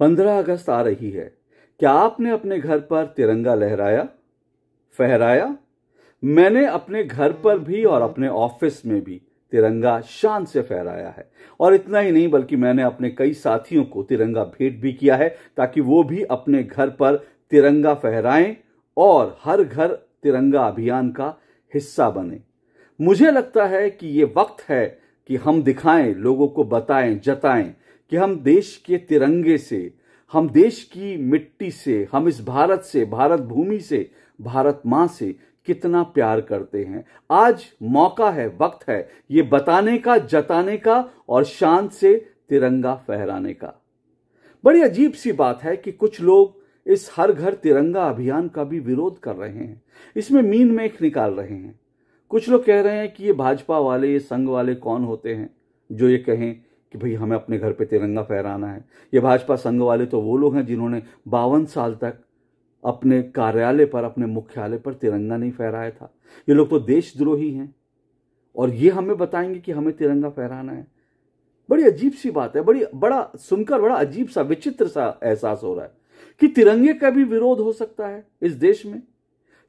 पंद्रह अगस्त आ रही है क्या आपने अपने घर पर तिरंगा लहराया फहराया मैंने अपने घर पर भी और अपने ऑफिस में भी तिरंगा शान से फहराया है और इतना ही नहीं बल्कि मैंने अपने कई साथियों को तिरंगा भेंट भी किया है ताकि वो भी अपने घर पर तिरंगा फहराएं और हर घर तिरंगा अभियान का हिस्सा बने मुझे लगता है कि ये वक्त है कि हम दिखाएं लोगों को बताएं जताएं कि हम देश के तिरंगे से हम देश की मिट्टी से हम इस भारत से भारत भूमि से भारत माँ से कितना प्यार करते हैं आज मौका है वक्त है ये बताने का जताने का और शांत से तिरंगा फहराने का बड़ी अजीब सी बात है कि कुछ लोग इस हर घर तिरंगा अभियान का भी विरोध कर रहे हैं इसमें मीन मेख निकाल रहे हैं कुछ लोग कह रहे हैं कि ये भाजपा वाले ये संघ वाले कौन होते हैं जो ये कहें कि भाई हमें अपने घर पे तिरंगा फहराना है ये भाजपा संघ वाले तो वो लोग हैं जिन्होंने बावन साल तक अपने कार्यालय पर अपने मुख्यालय पर तिरंगा नहीं फहराया था ये लोग तो देशद्रोही हैं और ये हमें बताएंगे कि हमें तिरंगा फहराना है बड़ी अजीब सी बात है बड़ी बड़ा सुनकर बड़ा अजीब सा विचित्र सा एहसास हो रहा है कि तिरंगे का भी विरोध हो सकता है इस देश में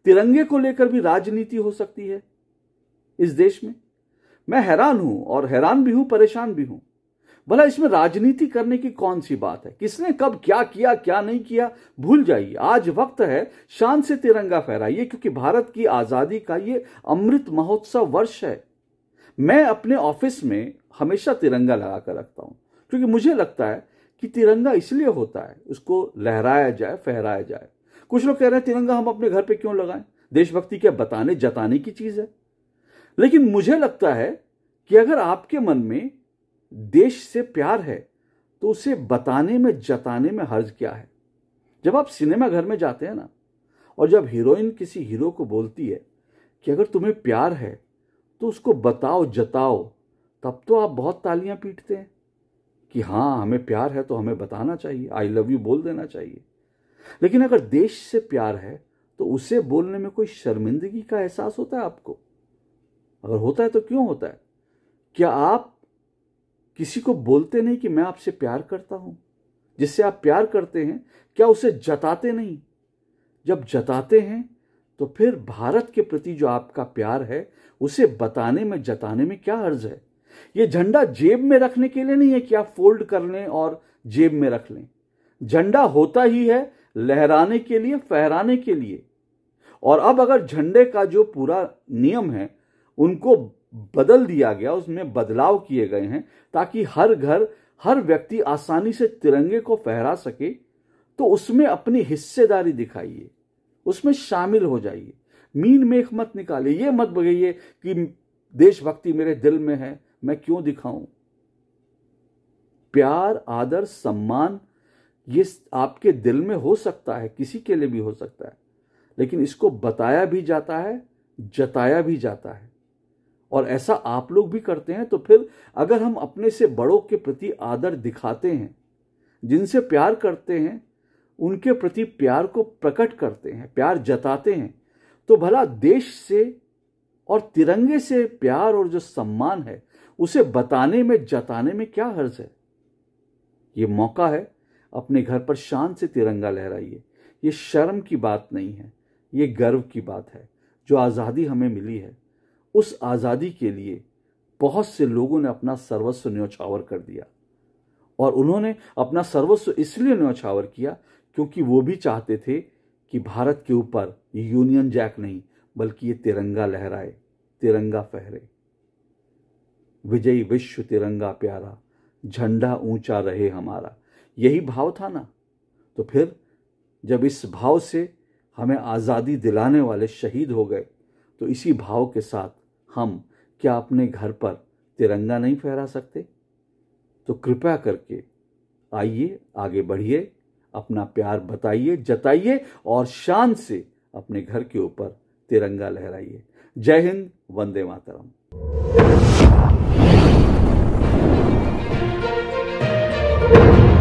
तिरंगे को लेकर भी राजनीति हो सकती है इस देश में मैं हैरान हूं और हैरान भी हूं परेशान भी हूं भला इसमें राजनीति करने की कौन सी बात है किसने कब क्या किया क्या नहीं किया भूल जाइए आज वक्त है शान से तिरंगा फहराइए क्योंकि भारत की आजादी का ये अमृत महोत्सव वर्ष है मैं अपने ऑफिस में हमेशा तिरंगा लगा कर रखता हूं क्योंकि मुझे लगता है कि तिरंगा इसलिए होता है उसको लहराया जाए फहराया जाए कुछ लोग कह रहे हैं तिरंगा हम अपने घर पे क्यों लगाएं देशभक्ति के बताने जताने की चीज है लेकिन मुझे लगता है कि अगर आपके मन में देश से प्यार है तो उसे बताने में जताने में हर्ज क्या है जब आप सिनेमा घर में जाते हैं ना और जब हीरोइन किसी हीरो को बोलती है कि अगर तुम्हें प्यार है तो उसको बताओ जताओ तब तो आप बहुत तालियां पीटते हैं कि हाँ हमें प्यार है तो हमें बताना चाहिए आई लव यू बोल देना चाहिए लेकिन अगर देश से प्यार है तो उसे बोलने में कोई शर्मिंदगी का एहसास होता है आपको अगर होता है तो क्यों होता है क्या आप किसी को बोलते नहीं कि मैं आपसे प्यार करता हूं जिससे आप प्यार करते हैं क्या उसे जताते नहीं जब जताते हैं तो फिर भारत के प्रति जो आपका प्यार है उसे बताने में जताने में क्या अर्ज है यह झंडा जेब में रखने के लिए नहीं है कि आप फोल्ड कर लें और जेब में रख लें झंडा होता ही है लहराने के लिए फहराने के लिए और अब अगर झंडे का जो पूरा नियम है उनको बदल दिया गया उसमें बदलाव किए गए हैं ताकि हर घर हर व्यक्ति आसानी से तिरंगे को फहरा सके तो उसमें अपनी हिस्सेदारी दिखाइए उसमें शामिल हो जाइए मीन में एक मत निकालिए ये मत बगैये कि देशभक्ति मेरे दिल में है मैं क्यों दिखाऊं प्यार आदर सम्मान ये आपके दिल में हो सकता है किसी के लिए भी हो सकता है लेकिन इसको बताया भी जाता है जताया भी जाता है और ऐसा आप लोग भी करते हैं तो फिर अगर हम अपने से बड़ों के प्रति आदर दिखाते हैं जिनसे प्यार करते हैं उनके प्रति प्यार को प्रकट करते हैं प्यार जताते हैं तो भला देश से और तिरंगे से प्यार और जो सम्मान है उसे बताने में जताने में क्या हर्ज है ये मौका है अपने घर पर शान से तिरंगा लहराइए ये शर्म की बात नहीं है ये गर्व की बात है जो आज़ादी हमें मिली है उस आज़ादी के लिए बहुत से लोगों ने अपना सर्वस्व न्यौछावर कर दिया और उन्होंने अपना सर्वस्व इसलिए न्यौछावर किया क्योंकि वो भी चाहते थे कि भारत के ऊपर यूनियन जैक नहीं बल्कि ये तिरंगा लहराए तिरंगा फहरे विजयी विश्व तिरंगा प्यारा झंडा ऊंचा रहे हमारा यही भाव था ना तो फिर जब इस भाव से हमें आज़ादी दिलाने वाले शहीद हो गए तो इसी भाव के साथ हम क्या अपने घर पर तिरंगा नहीं फहरा सकते तो कृपया करके आइए आगे बढ़िए अपना प्यार बताइए जताइए और शान से अपने घर के ऊपर तिरंगा लहराइए जय हिंद वंदे मातरम